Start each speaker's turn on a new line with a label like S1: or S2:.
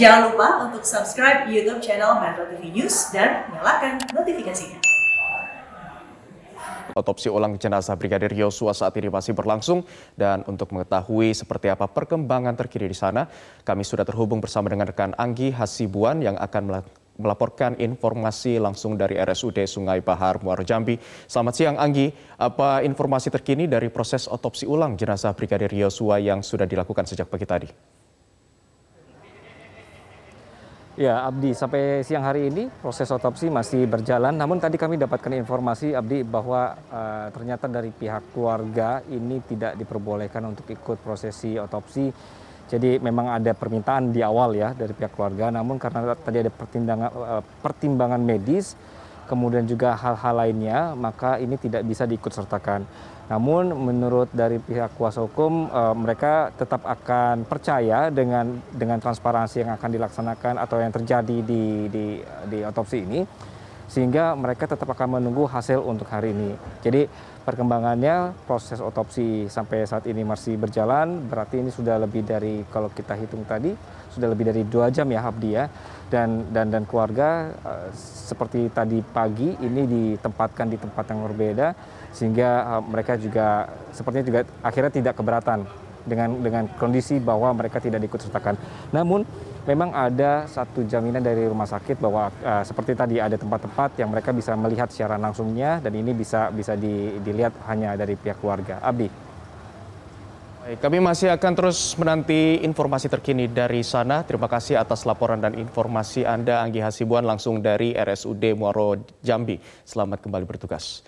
S1: Jangan lupa untuk subscribe YouTube channel Metro TV News dan nyalakan notifikasinya. Otopsi ulang jenazah Brigadir Yosua saat ini masih berlangsung dan untuk mengetahui seperti apa perkembangan terkini di sana, kami sudah terhubung bersama dengan rekan Anggi Hasibuan yang akan melaporkan informasi langsung dari RSUD Sungai Bahar Muaro Jambi. Selamat siang Anggi, apa informasi terkini dari proses otopsi ulang jenazah Brigadir Yosua yang sudah dilakukan sejak pagi tadi?
S2: Ya, Abdi, sampai siang hari ini proses otopsi masih berjalan. Namun tadi kami dapatkan informasi, Abdi, bahwa uh, ternyata dari pihak keluarga ini tidak diperbolehkan untuk ikut prosesi otopsi. Jadi memang ada permintaan di awal ya dari pihak keluarga. Namun karena tadi ada pertimbangan, uh, eh, pertimbangan medis, kemudian juga hal-hal lainnya, maka ini tidak bisa diikutsertakan. Namun menurut dari pihak kuasa hukum e, mereka tetap akan percaya dengan dengan transparansi yang akan dilaksanakan atau yang terjadi di, di, di otopsi ini sehingga mereka tetap akan menunggu hasil untuk hari ini. Jadi perkembangannya proses otopsi sampai saat ini masih berjalan, berarti ini sudah lebih dari kalau kita hitung tadi sudah lebih dari dua jam ya Habdi ya. Dan dan dan keluarga eh, seperti tadi pagi ini ditempatkan di tempat yang berbeda sehingga eh, mereka juga sepertinya juga akhirnya tidak keberatan dengan dengan kondisi bahwa mereka tidak diikut sertakan. Namun memang ada satu jaminan dari rumah sakit bahwa uh, seperti tadi ada tempat-tempat yang mereka bisa melihat secara langsungnya dan ini bisa bisa di, dilihat hanya dari pihak keluarga. Abi.
S1: Baik, kami masih akan terus menanti informasi terkini dari sana. Terima kasih atas laporan dan informasi Anda, Anggi Hasibuan, langsung dari RSUD Muaro Jambi. Selamat kembali bertugas.